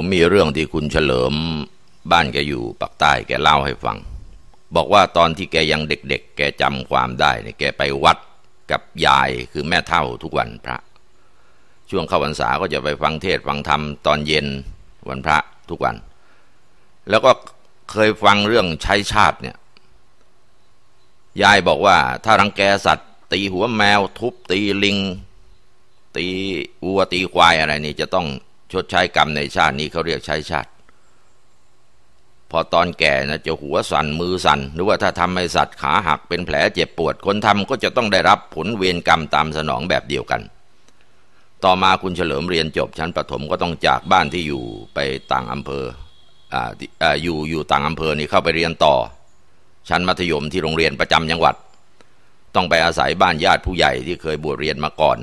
ผมมีเรื่องที่คุณเฉลิมบ้านแกอยู่ปักใต้ แกเล่าให้ฟัง บอกว่าตอนที่แกยังเด็กๆ แกจำความได้เนี่ยแกไปวัดกับยายคือแม่เท่าทุกวันพระ ช่วงเข้าพรรษาก็จะไปฟังเทศฟังธรรมตอนเย็นวันพระทุกวัน แล้วก็เคยฟังเรื่องใช้ชาติเนี่ย ยายบอกว่า ถ้ารังแกสัตว์ตีหัวแมวทุบตีลิง ตีวัวตีควายอะไรนี่จะต้องชดใช้กรรมในชาตินี้เขาเรียกใช้ชาติ พอตอนแก่นะจะหัวสั่นมือสั่นหรือว่าถ้าทำให้สัตว์ขาหักเป็นแผลเจ็บปวด คนทำก็จะต้องได้รับผลเวรกรรมตามสนองแบบเดียวกัน ต่อมาคุณเฉลิมเรียนจบชั้นประถมก็ต้องจากบ้านที่อยู่ไปต่างอำเภออออยู่อยู่ต่างอำเภอนี่เข้าไปเรียนต่อชั้นมัธยมที่โรงเรียนประจำจังหวัด ต้องไปอาศัยบ้านญาติผู้ใหญ่ที่เคยบวชเรียนมาก่อน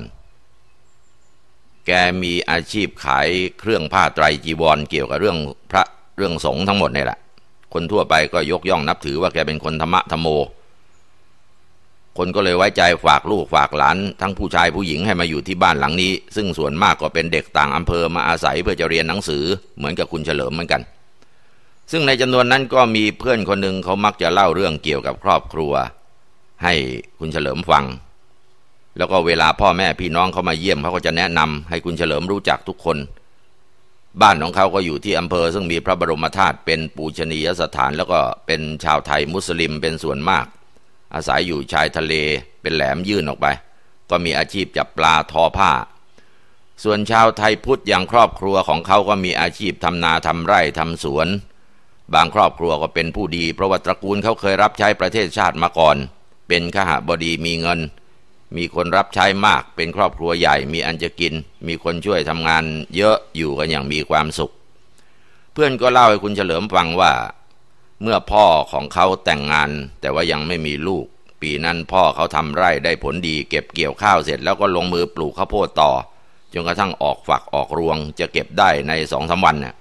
แกมีอาชีพขายเครื่องผ้าไตรจีวรเกี่ยวกับเรื่องพระเรื่องสงฆ์ทั้งหมดนี่แหละคนทั่วไปก็ยกย่องนับถือว่าแกเป็นคนธรรมะธรรมโม คนก็เลยไว้ใจฝากลูกฝากหลานทั้งผู้ชายผู้หญิงให้มาอยู่ที่บ้านหลังนี้ ซึ่งส่วนมากก็เป็นเด็กต่างอำเภอมาอาศัยเพื่อจะเรียนหนังสือ เหมือนกับคุณเฉลิมเหมือนกัน ซึ่งในจำนวนนั้นก็มีเพื่อนคนหนึ่งเขามักจะเล่าเรื่องเกี่ยวกับครอบครัว ให้คุณเฉลิมฟังแล้วก็เวลาพ่อแม่พี่น้องเขามาเยี่ยมเขาก็จะแนะนำ ให้คุณเฉลิมรู้จักทุกคน บ้านของเขาก็อยู่ที่อำเภอซึ่งมีพระบรมธาตุเป็นปูชนียสถานแล้วก็เป็นชาวไทยมุสลิมเป็นส่วนมาก อาศัยอยู่ชายทะเล เป็นแหลมยื่นออกไป ก็มีอาชีพจับปลาทอผ้า ส่วนชาวไทยพุทธอย่างครอบครัวของเขาก็มีอาชีพทำนาทำไร่ทำสวน บางครอบครัวก็เป็นผู้ดีเพราะว่าตระกูลเขาเคยรับใช้ประเทศชาติมาก่อน เป็นขหบดีมีเงินมีคนรับใช้มากเป็นครอบครัวใหญ่มีอันจะกิน มีคนช่วยทำงานเยอะอยู่กันอย่างมีความสุข เพื่อนก็เล่าให้คุณเฉลิมฟังว่า เมื่อพ่อของเขาแต่งงาน แต่ว่ายังไม่มีลูก ปีนั้นพ่อเขาทำไร่ได้ผลดี เก็บเกี่ยวข้าวเสร็จแล้วก็ลงมือปลูกข้าวโพดต่อ จนกระทั่งออกฝักออกรวงจะเก็บได้ในสองสาวันน่ย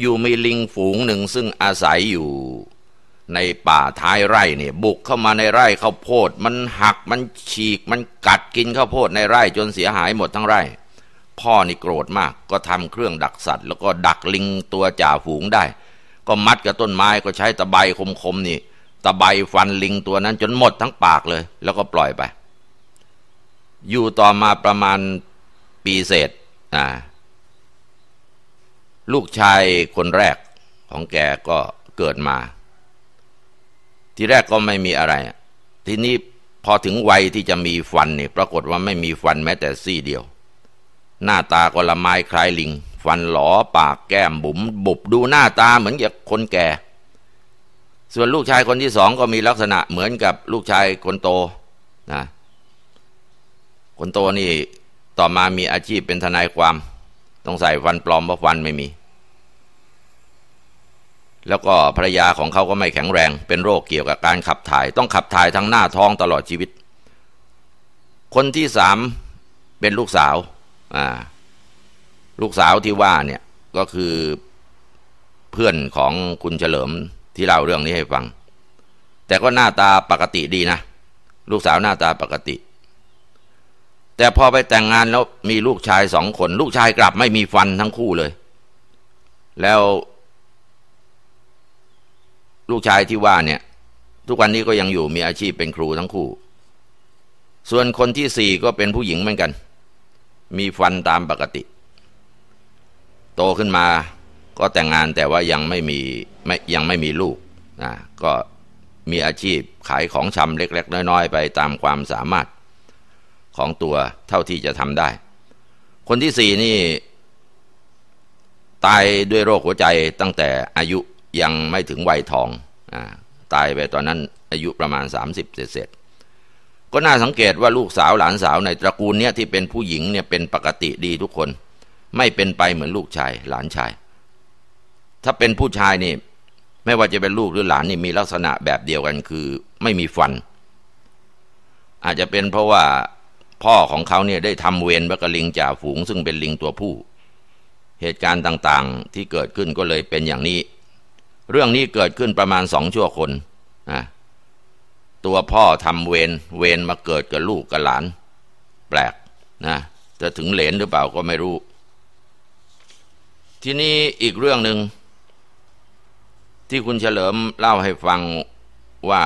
อยู่ๆมีลิงฝูงหนึ่งซึ่งอาศัยอยู่ในป่าท้ายไร่เนี่ยบุกเข้ามาในไร่ข้าวโพด มันหัก มันฉีก มันกัดกินข้าวโพดในไร่ จนเสียหายหมดทั้งไร่ พ่อนี่โกรธมาก ก็ทำเครื่องดักสัตว์แล้วก็ดักลิงตัวจ่าฝูงได้ ก็มัดกับต้นไม้ก็ใช้ตะไบคมๆนี่ตะไบฟันลิงตัวนั้นจนหมดทั้งปากเลย แล้วก็ปล่อยไป อยู่ต่อมาประมาณปีเศษอ่าลูกชายคนแรกของแกก็เกิดมาทีแรกก็ไม่มีอะไร ทีนี้พอถึงวัยที่จะมีฟันเนี่ยปรากฏว่าไม่มีฟันแม้แต่ซี่เดียว หน้าตาก็ละไมยคล้ายลิงฟันหลอ ปากแก้มบุ๋มบุบดูหน้าตาเหมือนกับคนแก่ ส่วนลูกชายคนที่สองก็มีลักษณะเหมือนกับลูกชายคนโตนะ คนโตนี่ต่อมามีอาชีพเป็นทนายความต้องใส่ฟันปลอมเพราะฟันไม่มีแล้วก็ภรรยาของเขาก็ไม่แข็งแรง เป็นโรคเกี่ยวกับการขับถ่าย ต้องขับถ่ายทั้งหน้าท้องตลอดชีวิต คนที่สามเป็นลูกสาว อ่า ลูกสาวที่ว่าเนี่ยก็คือเพื่อนของคุณเฉลิมที่เล่าเรื่องนี้ให้ฟัง แต่ก็หน้าตาปกติดีนะลูกสาวหน้าตาปกติ แต่พอไปแต่งงานแล้วมีลูกชายสองคน ลูกชายกลับ ไม่มีฟันทั้งคู่เลย แล้วลูกชายที่ว่าเนี่ยทุกวันนี้ก็ยังอยู่มีอาชีพเป็นครูทั้งคู่ ส่วนคนที่สี่ก็เป็นผู้หญิงเหมือนกัน มีฟันตามปกติ โตขึ้นมาก็แต่งงานแต่ว่ายังไม่มีไม่ยังไม่มีลูกนะก็มีอาชีพขายของชำเล็กๆ น้อยๆ ไปตามความสามารถของตัวเท่าที่จะทำได้ คนที่สี่นี่ ตายด้วยโรคหัวใจตั้งแต่อายุยังไม่ถึงวัยทองอตายไปตอนนั้นอายุประมาณ30เศษก็น่าสังเกตว่าลูกสาวหลานสาวในตระกูลเนี้ยที่เป็นผู้หญิงเนี่ยเป็นปกติดีทุกคน ไม่เป็นไปเหมือนลูกชายหลานชาย ถ้าเป็นผู้ชายนี่ ไม่ว่าจะเป็นลูกหรือหลานนี่มีลักษณะแบบเดียวกันคือ ไม่มีฟัน อาจจะเป็นเพราะว่าพ่อของเขาเนี่ยได้ทำเวรบักลิงจ่าฝูง ซึ่งเป็นลิงตัวผู้ เหตุการณ์ต่าง ๆที่เกิดขึ้นก็เลยเป็นอย่างนี้เรื่องนี้เกิดขึ้นประมาณสองชั่วคนนะตัวพ่อทำเวรเวรมาเกิดกับลูกกับหลาน แปลกนะจะถึงเหลนหรือเปล่าก็ไม่รู้ ที่นี่อีกเรื่องหนึ่งที่คุณเฉลิมเล่าให้ฟังว่า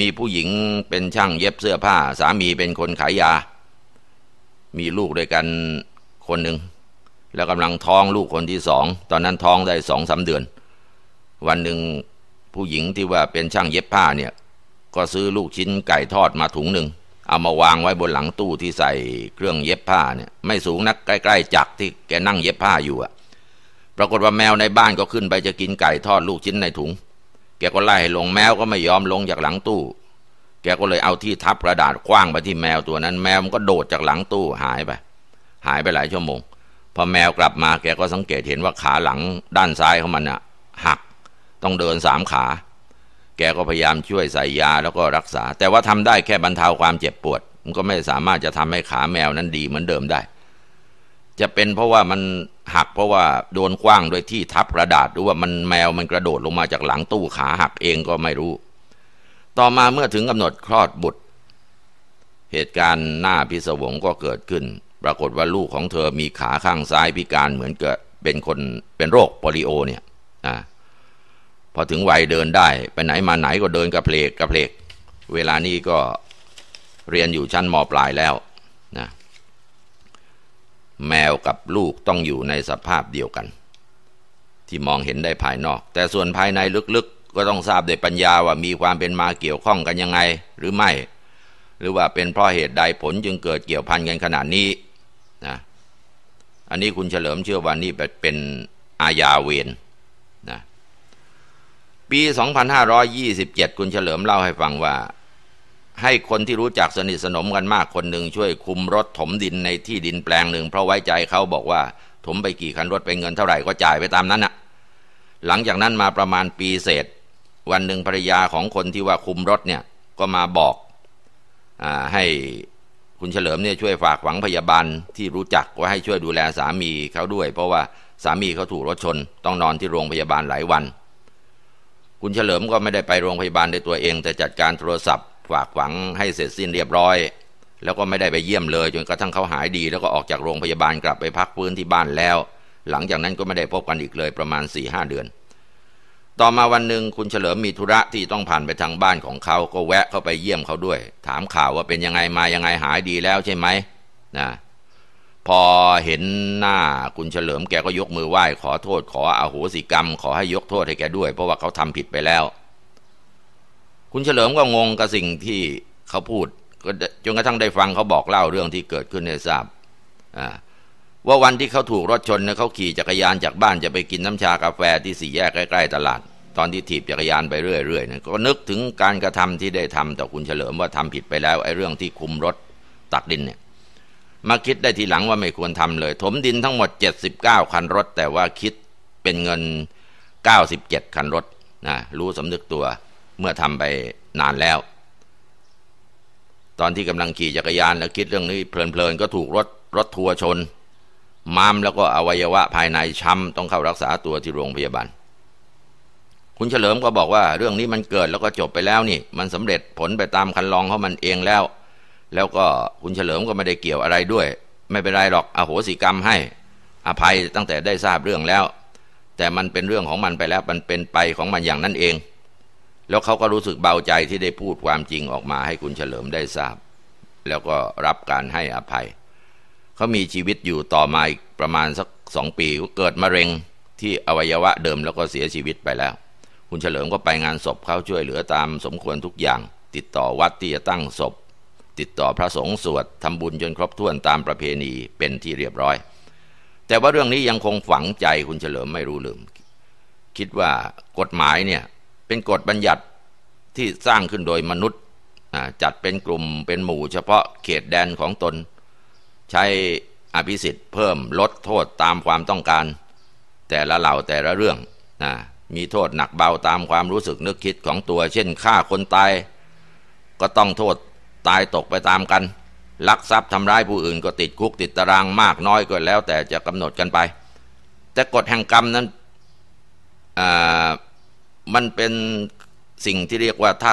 มีผู้หญิงเป็นช่างเย็บเสื้อผ้า สามีเป็นคนขายยา มีลูกด้วยกันคนหนึ่งแล้วกำลังท้องลูกคนที่สอง ตอนนั้นท้องได้สองสาเดือนวันหนึ่งผู้หญิงที่ว่าเป็นช่างเย็บผ้าเนี่ยก็ซื้อลูกชิ้นไก่ทอดมาถุงหนึ่งเอามาวางไว้บนหลังตู้ที่ใส่เครื่องเย็บผ้าเนี่ย ไม่สูงนักใกล้ๆจักที่แกนั่งเย็บผ้าอยู่อะปรากฏว่าแมวในบ้านก็ขึ้นไปจะกินไก่ทอดลูกชิ้นในถุง แกก็ไล่ลงแมวก็ไม่ยอมลงจากหลังตู้ แกก็เลยเอาที่ทับกระดาษคว้างไปที่แมวตัวนั้น แมวมันก็โดดจากหลังตู้หายไป หายไปหลายชั่วโมงพอแมวกลับมาแกก็สังเกตเห็นว่าขาหลังด้านซ้ายของมันอะหักต้องเดินสามขา แกก็พยายามช่วยใส่ยาแล้วก็รักษา แต่ว่าทำได้แค่บรรเทาความเจ็บปวด มันก็ไม่สามารถจะทำให้ขาแมวนั้นดีเหมือนเดิมได้ จะเป็นเพราะว่ามันหักเพราะว่าโดนกว้างโดยที่ทับกระดาษ หรือว่ามันแมวมันกระโดดลงมาจากหลังตู้ขาหักเองก็ไม่รู้ ต่อมาเมื่อถึงกำหนดคลอดบุตร เหตุการณ์หน้าพิศวงก็เกิดขึ้น ปรากฏว่าลูกของเธอมีขาข้างซ้ายพิการเหมือนเกิดเป็นคนเป็นโรคโปลิโอเนี่ย อ่าพอถึงวัยเดินได้ ไปไหนมาไหนก็เดินกระเพลกกระเพลกเวลานี้ก็เรียนอยู่ชั้นม ปลายแล้วนะแมวกับลูกต้องอยู่ในสภาพเดียวกัน ที่มองเห็นได้ภายนอก แต่ส่วนภายในลึกๆ ก็ต้องทราบด้วยปัญญาว่ามีความเป็นมาเกี่ยวข้องกันยังไงหรือไม่ หรือว่าเป็นเพราะเหตุใดผลจึงเกิดเกี่ยวพันกันขนาดนี้นะอันนี้คุณเฉลิมเชื่อว่านี่เป็นอาญาเวรปี 2527 คุณเฉลิมเล่าให้ฟังว่า ให้คนที่รู้จักสนิทสนมกันมากคนหนึ่ง ช่วยคุมรถถมดินในที่ดินแปลงหนึ่ง เพราะไว้ใจเขาบอกว่าถมไปกี่คันรถไปเงินเท่าไหร่ก็จ่ายไปตามนั้นน่ะหลังจากนั้นมาประมาณปีเศษ วันหนึ่งภรรยาของคนที่ว่าคุมรถเนี่ยก็มาบอกอให้คุณเฉลิมเนี่ยช่วยฝากหวังพยาบาลที่รู้จักว่าให้ช่วยดูแลสามีเขาด้วย เพราะว่าสามีเขาถูกรถชน ต้องนอนที่โรงพยาบาลหลายวันคุณเฉลิมก็ไม่ได้ไปโรงพยาบาลด้วยตัวเอง แต่จัดการโทรศัพท์ฝากฝังให้เสร็จสิ้นเรียบร้อย แล้วก็ไม่ได้ไปเยี่ยมเลย จนกระทั่งเขาหายดี แล้วก็ออกจากโรงพยาบาลกลับไปพักฟื้นที่บ้านแล้ว หลังจากนั้นก็ไม่ได้พบกันอีกเลยประมาณ4ี่หเดือน ต่อมาวันหนึ่งคุณเฉลิมมีธุระที่ต้องผ่านไปทางบ้านของเขาก็แวะเข้าไปเยี่ยมเขาด้วย ถามข่าวว่าเป็นยังไงมายังไงหายดีแล้วใช่ไหมนะพอเห็นหน้าคุณเฉลิมแกก็ยกมือไหว้ ขอโทษขออาโหสิกรรม ขอให้ยกโทษให้แกด้วย เพราะว่าเขาทำผิดไปแล้ว คุณเฉลิมก็งงกับสิ่งที่เขาพูดจนกระทั่งได้ฟังเขาบอกเล่าเรื่องที่เกิดขึ้นในทราบว่าวันที่เขาถูกรถชนเขาขี่จักรยานจากบ้านจะไปกินน้ำชากาแฟที่สี่แยกใกล้ ๆ ตลาด ตอนที่ถีบจักรยานไปเรื่อยๆนะก็นึกถึงการกระทำที่ได้ทำต่อคุณเฉลิมว่าทำผิดไปแล้วไอ้เรื่องที่คุมรถตักดินเนี่ยมาคิดได้ทีหลังว่าไม่ควรทำเลย ถมดินทั้งหมด 79 คันรถ แต่ว่าคิดเป็นเงิน 97 คันรถนะรู้สำนึกตัวเมื่อทำไปนานแล้ว ตอนที่กำลังขี่จักรยานแล้วคิดเรื่องนี้เพลินๆ ก็ถูกรถรถทัวร์ชนม้ามแล้วก็อวัยวะภายในช้ำต้องเข้ารักษาตัวที่โรงพยาบาลคุณเฉลิมก็บอกว่า เรื่องนี้มันเกิดแล้วก็จบไปแล้วนี่ มันสำเร็จผลไปตามคันลองเขามันเองแล้วแล้วก็คุณเฉลิมก็ไม่ได้เกี่ยวอะไรด้วย ไม่เป็นไรหรอกอโหสิกรรมให้ อภัยตั้งแต่ได้ทราบเรื่องแล้ว แต่มันเป็นเรื่องของมันไปแล้วมันเป็นไปของมันอย่างนั้นเอง แล้วเขาก็รู้สึกเบาใจที่ได้พูดความจริงออกมาให้คุณเฉลิมได้ทราบ แล้วก็รับการให้อภัยเขามีชีวิตอยู่ต่อมาอีกประมาณสักสองปีก็เกิดมะเร็งที่อวัยวะเดิมแล้วก็เสียชีวิตไปแล้ว คุณเฉลิมก็ไปงานศพเขาช่วยเหลือตามสมควรทุกอย่าง ติดต่อวัดที่จะตั้งศพติดต่อพระสงฆ์สวดทำบุญจนครบถ้วนตามประเพณีเป็นที่เรียบร้อย แต่ว่าเรื่องนี้ยังคงฝังใจคุณเฉลิมไม่รู้ลืม คิดว่ากฎหมายเนี่ยเป็นกฎบัญญัติที่สร้างขึ้นโดยมนุษย์จัดเป็นกลุ่มเป็นหมู่ เฉพาะเขตแดนของตน ใช้อภิสิทธิ์เพิ่มลดโทษตามความต้องการ แต่ละเหล่าแต่ละเรื่องมีโทษหนักเบาตามความรู้สึกนึกคิดของตัว เช่นฆ่าคนตายก็ต้องโทษตายตกไปตามกัน ลักทรัพย์ทำร้ายผู้อื่นก็ติดคุกติดตารางมากน้อยก็แล้ว แต่จะกำหนดกันไป แต่กฎแห่งกรรมนั้นมันเป็นสิ่งที่เรียกว่าถ้า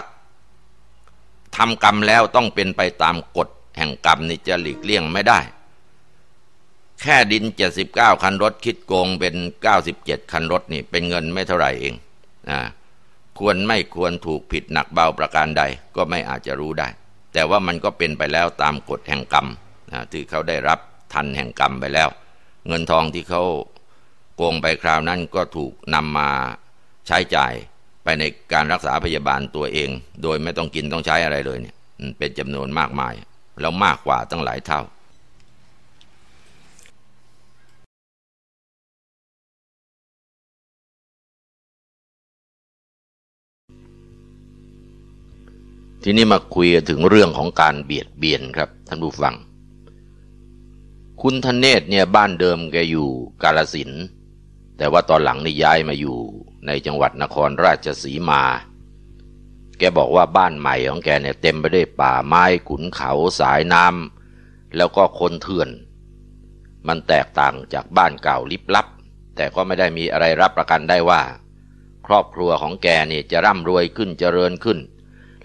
ทำกรรมแล้วต้องเป็นไปตามกฎ แห่งกรรมนี่จะหลีกเลี่ยงไม่ได้ แค่ดิน79คันรถ คิดโกงเป็น 97 คันรถนี่เป็นเงินไม่เท่าไหร่เองอควรไม่ควรถูกผิดหนักเบาประการใด ก็ไม่อาจจะรู้ได้แต่ว่ามันก็เป็นไปแล้วตามกฎแห่งกรรมนะที่เขาได้รับทันแห่งกรรมไปแล้ว เงินทองที่เขาโกงไปคราวนั้นก็ถูกนำมาใช้จ่ายไปในการรักษาพยาบาลตัวเอง โดยไม่ต้องกินต้องใช้อะไรเลยเนี่ย เป็นจำนวนมากมาย แล้วมากกว่าตั้งหลายเท่าทีนี้มาคุยถึงเรื่องของการเบียดเบียนครับท่านผู้ฟัง คุณธเนศเนี่ยบ้านเดิมแกอยู่กาลสินแต่ว่าตอนหลังนี่ย้ายมาอยู่ในจังหวัดนครราชสีมา แกบอกว่าบ้านใหม่ของแกเนี่ยเต็มไปด้วยป่าไม้ขุนเขาสายน้ำแล้วก็คนเถื่อน มันแตกต่างจากบ้านเก่าลิบลับ แต่ก็ไม่ได้มีอะไรรับประกันได้ว่า ครอบครัวของแกเนี่ยจะร่ำรวยขึ้นจเจริญขึ้น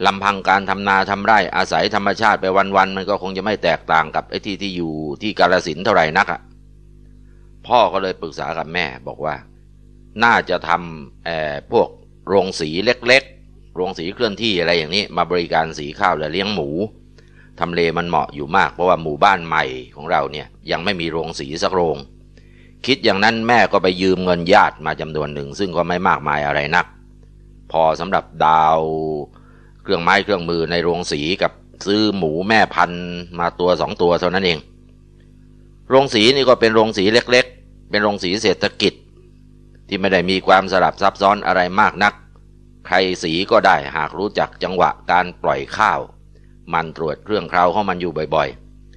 ลำพังการทำนาทำไร่อาศัยธรรมชาติไปวันๆมันก็คงจะไม่แตกต่างกับไอ้ที่ที่อยู่ที่กาลสินเท่าไหร่นักอะพ่อก็เลยปรึกษากับแม่บอกว่า น่าจะทำพวก โรงสีเล็กๆโรงสีเคลื่อนที่อะไรอย่างนี้ มาบริการสีข้าวและเลี้ยงหมูทำเลมันเหมาะอยู่มากเพราะว่าหมู่บ้านใหม่ของเราเนี่ยยังไม่มีโรงสีสักโรง คิดอย่างนั้นแม่ก็ไปยืมเงินญาติมาจำนวนหนึ่งซึ่งก็ไม่มากมายอะไรนักพอสำหรับดาวเครื่องไม้เครื่องมือในโรงสีกับซื้อหมูแม่พันมาตัวสองตัวเท่านั้นเอง โรงสีนี่ก็เป็นโรงสีเล็กๆ เป็นโรงสีเศรษฐกิจ ที่ไม่ได้มีความสลับซับซ้อนอะไรมากนัก ใครสีก็ได้หากรู้จักจังหวะการปล่อยข้าว มันตรวจเครื่องคราวขอามันอยู่บ่อย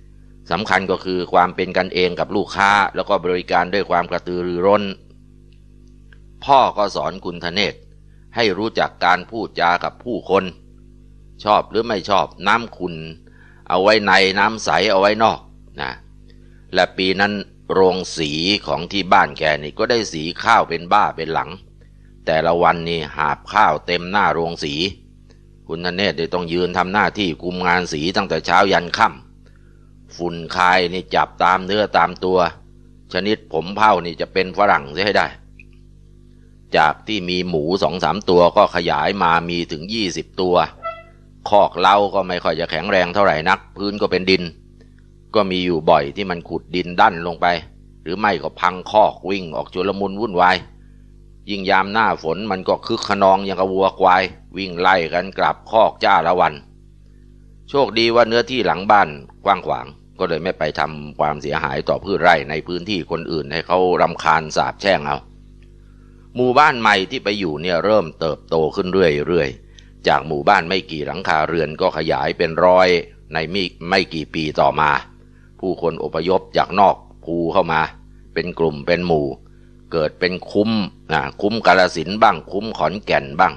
ๆสำคัญก็คือความเป็นกันเองกับลูกค้าแล้วก็บริการด้วยความกระตือรือร้น พ่อก็สอนคุณทเนศให้รู้จักการพูดจากับผู้คนชอบหรือไม่ชอบน้ำขุนเอาไว้ในน้ำใสเอาไว้นอกนะ และปีนั้นโรงสีของที่บ้านแกนี่ก็ได้สีข้าวเป็นบ้าเป็นหลัง แต่ละวันนี่หาบข้าวเต็มหน้าโรงสี คุณธเนศได้ต้องยืนทำหน้าที่คุมงานสีตั้งแต่เช้ายันค่ำฝุ่นคายนี่จับตามเนื้อตามตัว ชนิดผมเผ่านี่จะเป็นฝรั่งจะให้ได้ จากที่มีหมูสองสามตัวก็ขยายมามีถึงยี่สิบตัวคอกเล้าก็ไม่ค่อยจะแข็งแรงเท่าไหร่นัก พื้นก็เป็นดิน ก็มีอยู่บ่อยที่มันขุดดินดั้นลงไป หรือไม่ก็พังคอกวิ่งออกจุลมุนวุ่นวาย ยิ่งยามหน้าฝนมันก็คึกขนองอย่างกระวัวควาย วิ่งไล่กันกลับคอกจ้าละวัน โชคดีว่าเนื้อที่หลังบ้านกว้างขวางก็เลยไม่ไปทำความเสียหายต่อพืชไร่ในพื้นที่คนอื่นให้เขารำคาญสาบแช่งเอาหมู่บ้านใหม่ที่ไปอยู่เนี่ยเริ่มเติบโตขึ้นเรื่อยๆจากหมู่บ้านไม่กี่หลังคาเรือนก็ขยายเป็นร้อย ในม่ไม่กี่ปีต่อมา ผู้คนอพยพจากนอกภูเข้ามา เป็นกลุ่มเป็นหมู่ เกิดเป็นคุ้มนะคุ้มกาลสินบ้างคุ้มขอนแก่นบ้าง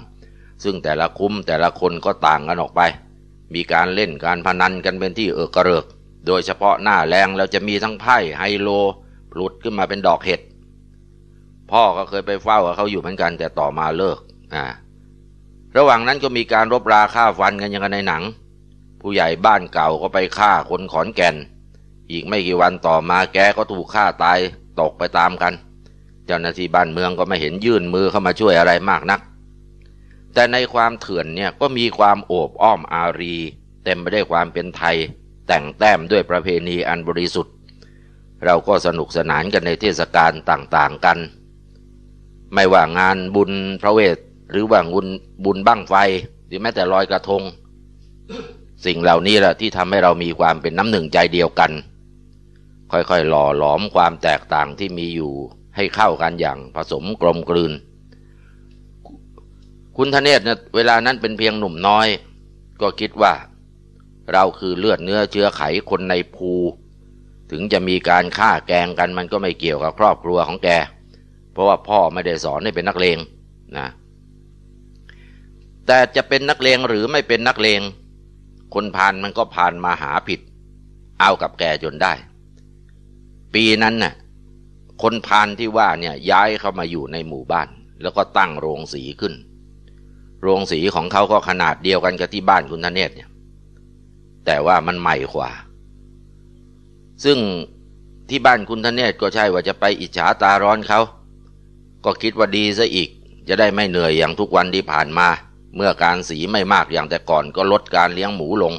ซึ่งแต่ละคุ้มแต่ละคนก็ต่างกันออกไป มีการเล่นการพนันกันเป็นที่เออกระเริก โดยเฉพาะหน้าแรง แล้วจะมีทั้งไพ่ไฮโลปลุด ขึ้นมาเป็นดอกเห็ดพ่อก็เคยไปเฝ้ากับเขาอยู่เหมือนกันแต่ต่อมาเลิกอ่าระหว่างนั้นก็มีการรบราฆ่าฟันกันอย่างในหนัง ผู้ใหญ่บ้านเก่าก็ไปฆ่าคนขอนแก่น อีกไม่กี่วันต่อมาแกก็ถูกฆ่าตายตกไปตามกันเจ้าหน้าที่บ้านเมืองก็ไม่เห็นยื่นมือเข้ามาช่วยอะไรมากนัก แต่ในความเถื่อนเนี่ยก็มีความโอบอ้อมอารี เต็มไปด้วยความเป็นไทย แต่งแต้มด้วยประเพณีอันบริสุทธิ์ เราก็สนุกสนานกันในเทศกาลต่างๆกัน ไม่ว่างานบุญพระเวทหรือว่าบุญบุญบั้งไฟหรือแม้แต่ลอยกระทง สิ่งเหล่านี้แหละที่ทำให้เรามีความเป็นน้ำหนึ่งใจเดียวกัน ค่อยๆ หล่อหลอมความแตกต่างที่มีอยู่ให้เข้ากันอย่างผสมกลมกลืน คุณธเนศเนี่ยเวลานั้นเป็นเพียงหนุ่มน้อย ก็คิดว่า เราคือเลือดเนื้อเชื้อไขคนในภู ถึงจะมีการฆ่าแกงกัน มันก็ไม่เกี่ยวกับครอบครัวของแก เพราะว่าพ่อไม่ได้สอนให้เป็นนักเลงนะแต่จะเป็นนักเลงหรือไม่เป็นนักเลง คนพานมันก็พานมาหาผิด เอากับแกจนได้ ปีนั้นน่ะคนพานที่ว่าเนี่ยย้ายเข้ามาอยู่ในหมู่บ้าน แล้วก็ตั้งโรงสีขึ้น โรงสีของเขาก็ขนาดเดียวกันกับที่บ้านคุณธเนศเนี่ย แต่ว่ามันใหม่กว่า ซึ่งที่บ้านคุณธเนศก็ใช่ว่าจะไปอิจฉาตาร้อนเขา ก็คิดว่าดีซะอีก จะได้ไม่เหนื่อยอย่างทุกวันที่ผ่านมาเมื่อการสีไม่มากอย่างแต่ก่อนก็ลดการเลี้ยงหมูลง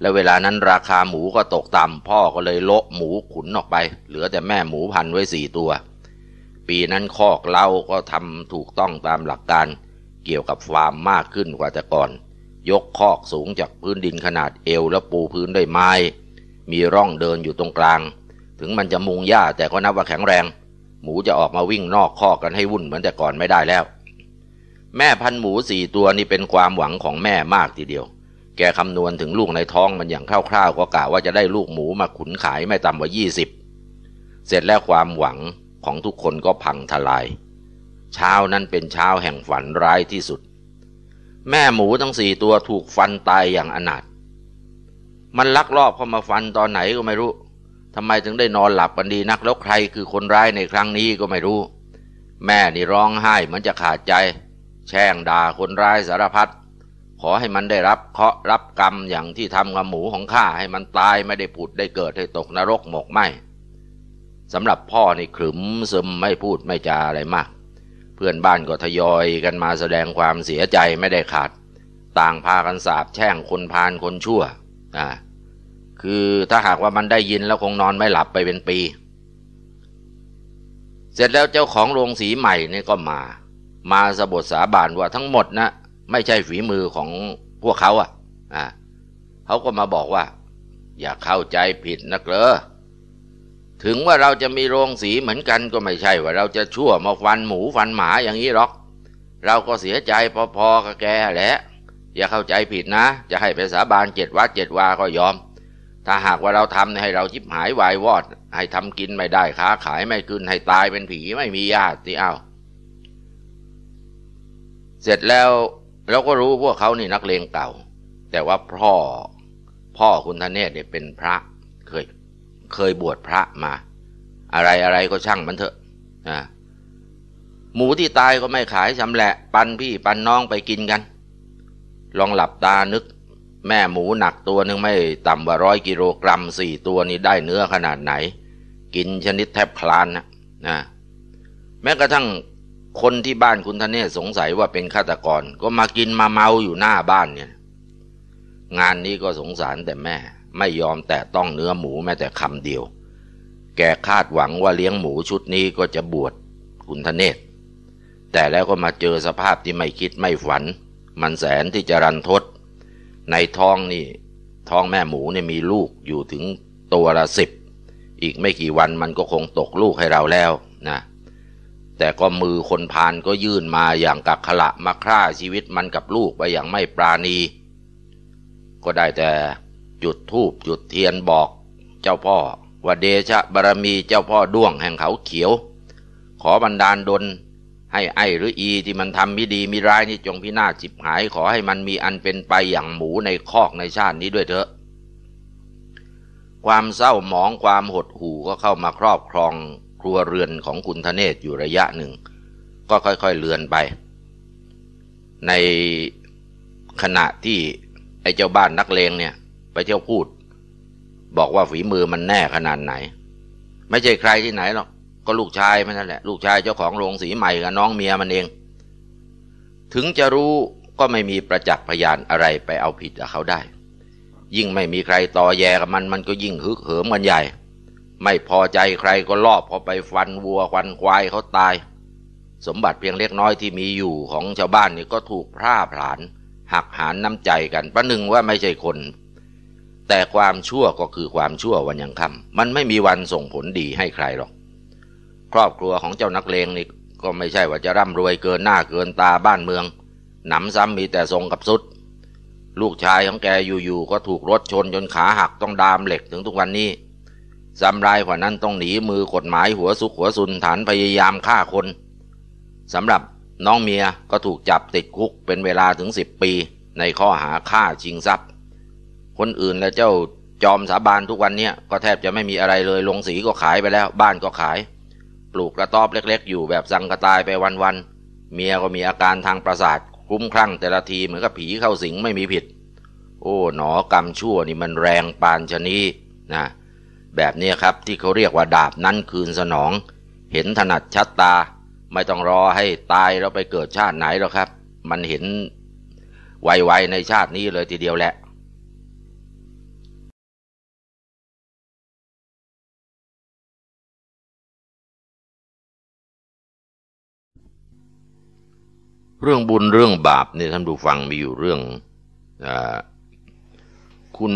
และเวลานั้นราคาหมูก็ตกต่ำ พ่อก็เลยโละหมูขุนออกไป เหลือแต่แม่หมูพันไว้สี่ตัว ปีนั้นคอกเล่าก็ทำถูกต้องตามหลักการ เกี่ยวกับฟาร์มมากขึ้นกว่าแต่ก่อน ยกคอกสูงจากพื้นดินขนาดเอวและปูพื้นด้วยไม้ มีร่องเดินอยู่ตรงกลาง ถึงมันจะมุงหญ้าแต่ก็นับว่าแข็งแรง หมูจะออกมาวิ่งนอกคอกกันให้วุ่นเหมือนแต่ก่อนไม่ได้แล้วแม่พันหมูสี่ตัวนี่เป็นความหวังของแม่มากทีเดียว แกคำนวณถึงลูกในท้องมันอย่างคร่าวๆ ก็กะว่าจะได้ลูกหมูมาขุนขายไม่ต่ำกว่ายี่สิบ เสร็จแล้วความหวังของทุกคนก็พังทลาย เช้านั้นเป็นเช้าแห่งฝันร้ายที่สุด แม่หมูทั้งสี่ตัวถูกฟันตายอย่างอนาถ มันลักลอบเข้ามาฟันตอนไหนก็ไม่รู้ทำไมถึงได้นอนหลับกันดีนักแล้วใครคือคนร้ายในครั้งนี้ก็ไม่รู้ แม่นี่ร้องไห้เหมือนจะขาดใจแช่งด่าคนร้ายสารพัดขอให้มันได้รับเคาะรับกรรมอย่างที่ทำกับหมูของข้าให้มันตายไม่ได้ผุดได้เกิดให้ตกนรกหมกไหมสำหรับพ่อนี่ขรึมซึมไม่พูดไม่จาอะไรมาก เพื่อนบ้านก็ทยอยกันมาแสดงความเสียใจไม่ได้ขาด ต่างพากันสาบแช่งคนพานคนชั่วอ่าคือถ้าหากว่ามันได้ยินแล้วคงนอนไม่หลับไปเป็นปี เสร็จแล้วเจ้าของโรงสีใหม่นี่ก็มามาสบทสาบานว่าทั้งหมดนะไม่ใช่ฝีมือของพวกเขาอ่ะอ่าเขาก็มาบอกว่า อย่าเข้าใจผิดนะเกลอถึงว่าเราจะมีโรงสีเหมือนกัน ก็ไม่ใช่ว่าเราจะชั่วมาฟันหมูฟันหมาอย่างนี้หรอก เราก็เสียใจพอๆกับแกแหละอย่าเข้าใจผิดนะ จะให้ไปสาบานเจ็ดวัดเจ็ดวาก็ยอม ถ้าหากว่าเราทำให้เราชิบหายวายวอด ให้ทำกินไม่ได้ค้าขายไม่ขึ้นให้ตายเป็นผีไม่มีญาติเอา้าเสร็จแล้วเราก็รู้พวกเขานี่นักเลงเก่า แต่ว่าพ่อพ่อคุณทเนศเนี่ยเป็นพระเคยเคยบวชพระมา อะไรอะไรก็ช่างมันเถอะนะหมูที่ตายก็ไม่ขายจำแหละปันพี่ปันน้องไปกินกัน ลองหลับตานึก แม่หมูหนักตัวนึงไม่ ต่ำกว่าร้อยกิโลกรัมสี่ตัวนี้ได้เนื้อขนาดไหน กินชนิดแทบคลานนะนะ แม้กระทั่งคนที่บ้านคุณทเนศสงสัยว่าเป็นฆาตกร ก็มากินมาเมาอยู่หน้าบ้านเนี่ย งานนี้ก็สงสารแต่แม่ไม่ยอมแต่ต้องเนื้อหมูแม้แต่คำเดียวแกคาดหวังว่าเลี้ยงหมูชุดนี้ก็จะบวชคุณทเนศแต่แล้วก็มาเจอสภาพที่ไม่คิดไม่ฝัน มันแสนที่จะรันทด ในท้องนี่ท้องแม่หมูเนี่ยมีลูกอยู่ถึงตัวละสิบอีกไม่กี่วันมันก็คงตกลูกให้เราแล้วนะแต่ก็มือคนพานก็ยื่นมาอย่างกักขละมาฆ่าชีวิตมันกับลูกไปอย่างไม่ปราณี ก็ได้แต่จุดทูบจุดเทียนบอก เจ้าพ่อว่าเดชะบารมีเจ้าพ่อด้วงแห่งเขาเขียว ขอบันดาลดลให้ไอหรืออีที่มันทำมิดีมิร้ายนี่จงพินาศจิบหาย ขอให้มันมีอันเป็นไปอย่างหมูในคอกในชาตินี้ด้วยเถอะ ความเศร้าหมองความหดหู่ก็เข้ามาครอบครองครัวเรือนของคุณทเนศอยู่ระยะหนึ่ง ก็ค่อยๆเลือนไป ในขณะที่ไอ้เจ้าบ้านนักเลงเนี่ย ไปเที่ยวพูด บอกว่าฝีมือมันแน่ขนาดไหน ไม่ใช่ใครที่ไหนหรอกก็ลูกชายมันนั่นแหละลูกชายเจ้าของโรงสีใหม่ กับน้องเมียมันเอง ถึงจะรู้ก็ไม่มีประจักษ์พยานอะไรไปเอาผิดกับเขาได้ ยิ่งไม่มีใครต่อแยกับมัน มันก็ยิ่งฮึก เหิมกันใหญ่ไม่พอใจใครก็ลอบพอไปฟันวัวฟันควายเขาตาย สมบัติเพียงเล็กน้อยที่มีอยู่ของชาวบ้านนี่ก็ถูกพร่าผลานหักหานน้ำใจกันประหนึ่งว่าไม่ใช่คน แต่ความชั่วก็คือความชั่ววันยังค่ำมันไม่มีวันส่งผลดีให้ใครหรอกครอบครัวของเจ้านักเลงนี่ ก็ไม่ใช่ว่าจะร่ำรวยเกินหน้าเกินตาบ้านเมืองหนำซ้ำมีแต่ทรงกับสุด ลูกชายของแกอยู่ๆก็ถูกรถชนจนขาหักต้องดามเหล็กถึงทุกวันนี้ซ้ำรายกว่านั้นต้องหนีมือกฎหมายหัวซุกหัวซุนฐานพยายามฆ่าคนสำหรับน้องเมียก็ถูกจับติดคุกเป็นเวลาถึงสิบปีในข้อหาฆ่าชิงทรัพย์ คนอื่นและเจ้าจอมสาบานทุกวันเนี้ยก็แทบจะไม่มีอะไรเลยลงสีก็ขายไปแล้ว บ้านก็ขาย ปลูกกระต๊อบเล็กๆ อยู่แบบสังกะตายไปวันๆ เมียก็มีอาการทางประสาท คุ้มคลั่งแต่ละทีเหมือนกับผีเข้าสิงไม่มีผิด โอ้ หนอกรรมชั่วนี่มันแรงปานชนีนะแบบนี้ครับ ที่เขาเรียกว่าดาบนั้นคืนสนอง เห็นถนัดชัดตา ไม่ต้องรอให้ตายแล้วไปเกิดชาติไหนหรอกครับ มันเห็นไวๆในชาตินี้เลยทีเดียวแหละ เรื่องบุญเรื่องบาปเนี่ยท่านดูฟังมีอยู่เรื่องอคุณ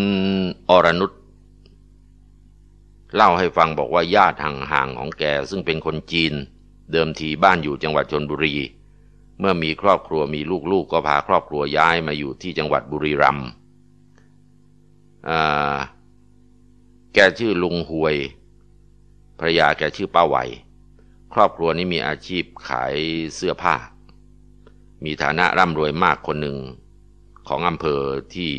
อรนุชเล่าให้ฟังบอกว่าญาติห่างๆของแกซึ่งเป็นคนจีน เดิมทีบ้านอยู่จังหวัดชนบุรี เมื่อมีครอบครัวมีลูกๆก็พาครอบครัวย้ายมาอยู่ที่จังหวัดบุรีรัมย์แกชื่อลุงหวยภรรยาแกชื่อป้าไหวครอบครัวนี้มีอาชีพขายเสื้อผ้า มีฐานะร่ำรวยมากคนหนึ่งของอำเภอที่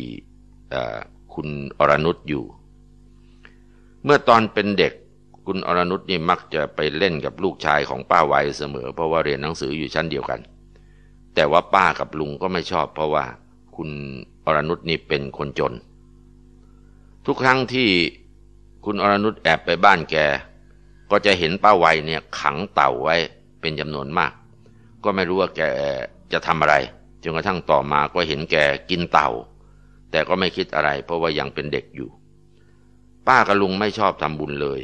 คุณอรนุชอยู่เมื่อตอนเป็นเด็กคุณอรนุชนี่มักจะไปเล่นกับลูกชายของป้าไวเสมอ เพราะว่าเรียนหนังสืออยู่ชั้นเดียวกัน แต่ว่าป้ากับลุงก็ไม่ชอบ เพราะว่าคุณอรนุชนี่เป็นคนจน ทุกครั้งที่คุณอรนุชแอบไปบ้านแก ก็จะเห็นป้าไวเนี่ยขังเต่าไว้เป็นจำนวนมาก ก็ไม่รู้ว่าแกจะทำอะไรจนกระทั่งต่อมาก็เห็นแกกินเต่า แต่ก็ไม่คิดอะไร เพราะว่ายังเป็นเด็กอยู่ป้ากับลุงไม่ชอบทำบุญเลย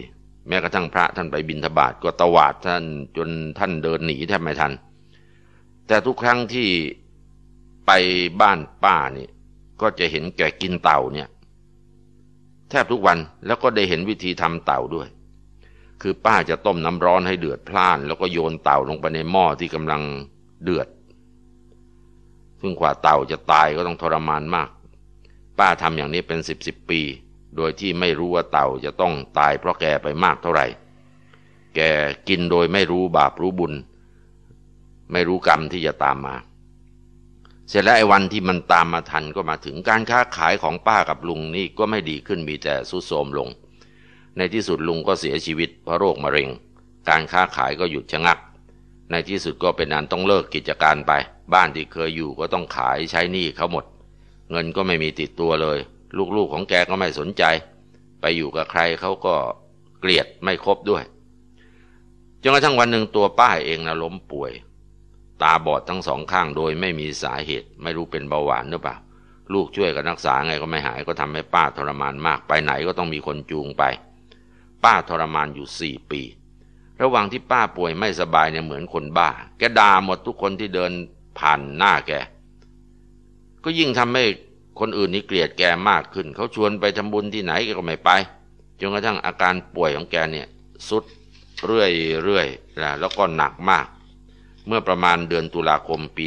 แม้กระทั่งพระท่านไปบิณฑบาตก็ตวาดท่านจนท่านเดินหนีแทบไม่ทันแต่ทุกครั้งที่ไปบ้านป้านี่ ก็จะเห็นแกกินเต่าเนี่ย แทบทุกวันแล้วก็ได้เห็นวิธีทำเต่าด้วย คือป้าจะต้มน้ำร้อนให้เดือดพล่าน แล้วก็โยนเต่าลงไปในหม้อที่กำลังเดือด ซึ่งกว่าเต่าจะตายก็ต้องทรมานมาก ป้าทำอย่างนี้เป็นสิบสิบปีโดยที่ไม่รู้ว่าเต่าจะต้องตายเพราะแกไปมากเท่าไหร่แกกินโดยไม่รู้บาปรู้บุญ ไม่รู้กรรมที่จะตามมา เสร็จแล้วไอ้วันที่มันตามมาทันก็มาถึงการค้าขายของป้ากับลุงนี่ก็ไม่ดีขึ้นมีแต่สุดโทมลง ในที่สุดลุงก็เสียชีวิตเพราะโรคมะเร็ง การค้าขายก็หยุดชะงัก ในที่สุดก็เป็นอันต้องเลิกกิจการไป บ้านที่เคยอยู่ก็ต้องขายใช้หนี้เขาหมด เงินก็ไม่มีติดตัวเลยลูกๆของแกก็ไม่สนใจ ไปอยู่กับใครเขาก็เกลียดไม่คบด้วย จนกระทั่งวันหนึ่งตัวป้าเองนะล้มป่วย ตาบอดทั้งสองข้างโดยไม่มีสาเหตุ ไม่รู้เป็นเบาหวานหรือเปล่า ลูกช่วยกันรักษาไงก็ไม่หายก็ทำให้ป้าทรมานมากไปไหนก็ต้องมีคนจูงไป ป้าทรมานอยู่สี่ปี ระหว่างที่ป้าป่วยไม่สบายเนี่ยเหมือนคนบ้า แกด่าหมดทุกคนที่เดินผ่านหน้าแกก็ยิ่งทำให้คนอื่นนี่เกลียดแกมากขึ้น เขาชวนไปทำบุญที่ไหนแกก็ไม่ไปจนกระทั่งอาการป่วยของแกเนี่ยสุดเรื่อยเรื่อยนะแล้วก็หนักมาก เมื่อประมาณเดือนตุลาคมปี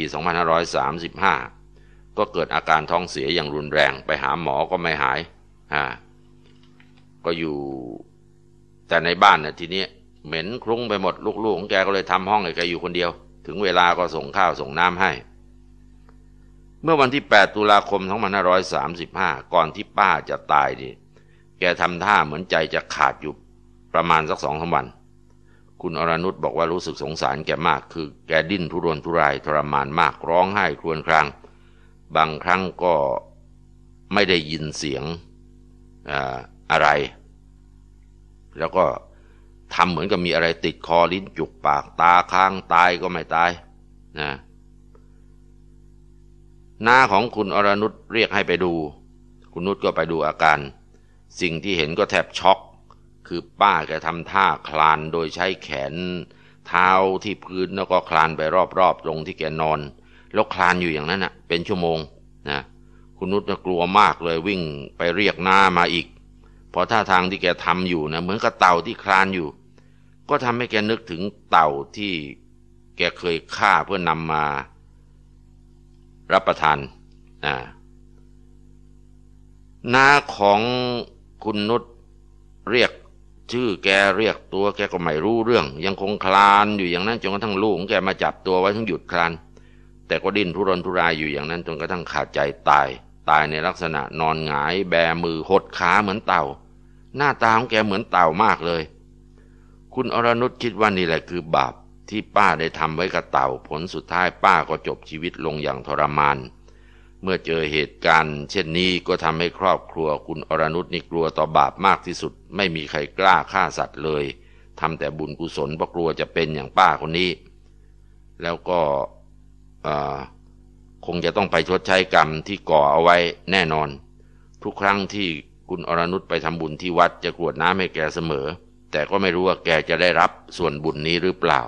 2535 ก็เกิดอาการท้องเสียอย่างรุนแรงไปหาหมอก็ไม่หายฮะก็อยู่แต่ในบ้านน่ยทีนี้เหม็นคลุ้งไปหมด ลูกๆของแกก็เลยทำห้องให้แกอยู่คนเดียว ถึงเวลาก็ส่งข้าว ส่งน้ำให้เมื่อวันที่ 8 ตุลาคม 2535 ก่อนที่ป้าจะตายดิแกทำท่าเหมือนใจจะขาดอยู่ประมาณสักสองสาวัน คุณอรนุชบอกว่ารู้สึกสงสารแกมาก คือแกดิ้นทุรนทุรายทรมานมาก ร้องไห้ครวญคราง บางครั้งก็ไม่ได้ยินเสียงอะอะไร แล้วก็ทำเหมือนกับมีอะไรติดคอลิ้นจุกปากตาค้างตายก็ไม่ตาย นะน้าของคุณอรนุชเรียกให้ไปดู คุณนุชก็ไปดูอาการ สิ่งที่เห็นก็แทบช็อก คือป้าแกทำท่าคลานโดยใช้แขน เท้าที่พื้นแล้วก็คลานไปรอบๆตรงที่แกนอน แล้วคลานอยู่อย่างนั้นนะ่ะเป็นชั่วโมงนะ คุณนุชกลัวมากเลยวิ่งไปเรียกหน้ามาอีกเพราะท่าทางที่แกทำอยู่นะเหมือนกับเต่าที่คลานอยู่ ก็ทำให้แกนึกถึงเต่าที่แกเคยฆ่าเพื่อนำมารับประทานนะน้าของคุณนุชเรียกชื่อ แกเรียกตัว แกก็ไม่รู้เรื่อง ยังคงคลานอยู่อย่างนั้นจนกระทั่งลูกของแกมาจับตัวไว้ทั้งหยุดคลานแต่ก็ดิ้นทุรนทุรายอยู่อย่างนั้นจนกระทั่งขาดใจตาย ตายในลักษณะ นอนหงาย แบมือหดขาเหมือนเต่า หน้าตาของแกเหมือนเต่ามากเลย คุณอรนุชคิดว่านี่แหละคือบาปที่ป้าได้ทำไว้กับเต่าผลสุดท้ายป้าก็จบชีวิตลงอย่างทรมาน เมื่อเจอเหตุการณ์ เช่นนี้ก็ทำให้ครอบครัวคุณอรนุชนี่กลัวต่อบาปมากที่สุด ไม่มีใครกล้าฆ่าสัตว์เลยทำแต่บุญกุศลเพราะกลัวจะเป็นอย่างป้าคนนี้ แล้วก็คงจะต้องไปชดใช้กรรมที่ก่อเอาไว้แน่นอน ทุกครั้งที่คุณอรนุชไปทำบุญที่วัดจะกรวดน้ำให้แกเสมอ แต่ก็ไม่รู้ว่าแกจะได้รับส่วนบุญนี้หรือเปล่า